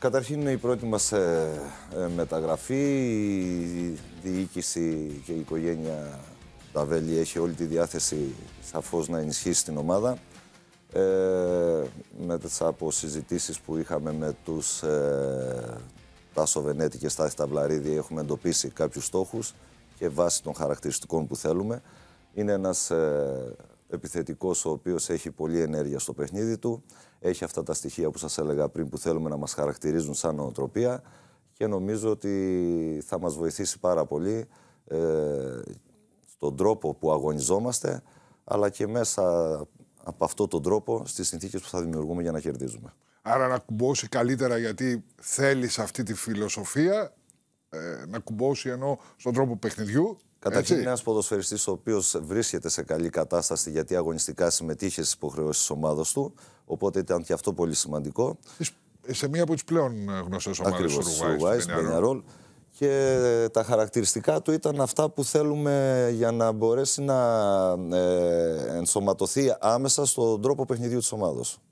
Καταρχήν είναι η πρώτη μας ε, ε, μεταγραφή. Η διοίκηση και η οικογένεια Ταβέλη έχει όλη τη διάθεση σαφώς να ενισχύσει την ομάδα. Ε, μετά από συζητήσεις που είχαμε με τους ε, Τάσο Βενέτη και Στάθη Ταυλαρίδη έχουμε εντοπίσει κάποιους στόχους και βάσει των χαρακτηριστικών που θέλουμε. Είναι ένας ε, Επιθετικός ο οποίος έχει πολλή ενέργεια στο παιχνίδι του, έχει αυτά τα στοιχεία που σας έλεγα πριν που θέλουμε να μας χαρακτηρίζουν σαν νοοτροπία και νομίζω ότι θα μας βοηθήσει πάρα πολύ ε, στον τρόπο που αγωνιζόμαστε αλλά και μέσα από αυτόν τον τρόπο στις συνθήκες που θα δημιουργούμε για να κερδίζουμε. Άρα να κουμπώσει καλύτερα γιατί θέλεις αυτή τη φιλοσοφία ε, να κουμπώσει ενώ στον τρόπο παιχνιδιού. Καταρχήν, ένας ποδοσφαιριστής ο οποίος βρίσκεται σε καλή κατάσταση γιατί αγωνιστικά συμμετείχε στις υποχρεώσεις της ομάδα του. Οπότε ήταν και αυτό πολύ σημαντικό. Ε, σε μία από τις πλέον γνωστές ομάδες του Ουρουάη, Και ε, τα χαρακτηριστικά του ήταν αυτά που θέλουμε για να μπορέσει να ε, ενσωματωθεί άμεσα στον τρόπο παιχνιδιού της ομάδα.